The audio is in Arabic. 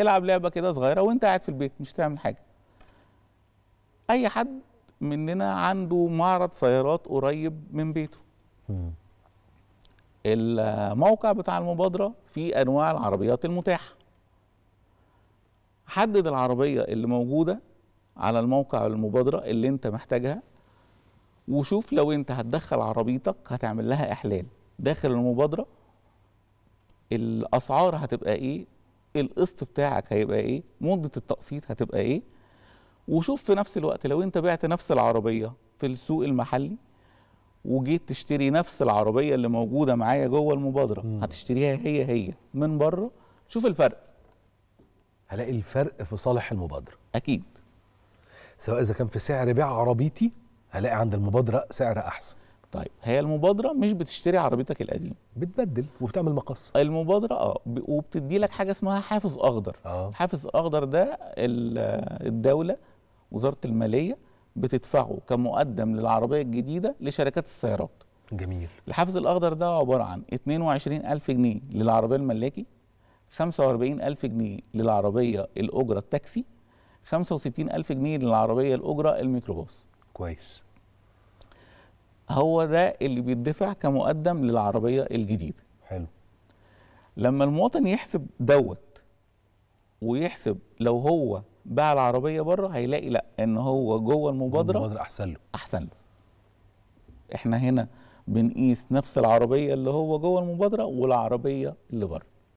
العب لعبه كده صغيره وانت قاعد في البيت مش تعمل حاجه اي حد مننا عنده معرض سيارات قريب من بيته الموقع بتاع المبادره فيه انواع العربيات المتاحه حدد العربيه اللي موجوده على الموقع المبادره اللي انت محتاجها وشوف لو انت هتدخل عربيتك هتعمل لها احلال داخل المبادره الاسعار هتبقى ايه القسط بتاعك هيبقى ايه مده التقسيط هتبقى ايه وشوف في نفس الوقت لو انت بعت نفس العربيه في السوق المحلي وجيت تشتري نفس العربيه اللي موجوده معايا جوه المبادره مم. هتشتريها هي هي من بره شوف الفرق هلاقي الفرق في صالح المبادره اكيد سواء اذا كان في سعر بيع عربيتي هلاقي عند المبادره سعر احسن طيب هي المبادره مش بتشتري عربيتك القديمه بتبدل وبتعمل مقص المبادره اه وبتدي لك حاجه اسمها حافز اخضر آه. حافز اخضر ده الدوله وزاره الماليه بتدفعه كمقدم للعربيه الجديده لشركات السيارات جميل الحافز الاخضر ده عباره عن 22000 جنيه للعربيه الملاكي 45000 جنيه للعربيه الاجره التاكسي 65000 جنيه للعربيه الاجره الميكروباص كويس هو ده اللي بيدفع كمقدم للعربيه الجديده حلو لما المواطن يحسب دوت ويحسب لو هو باع العربيه بره هيلاقي لا ان هو جوه المبادره المبادره احسن له احسن له احنا هنا بنقيس نفس العربيه اللي هو جوه المبادره والعربيه اللي بره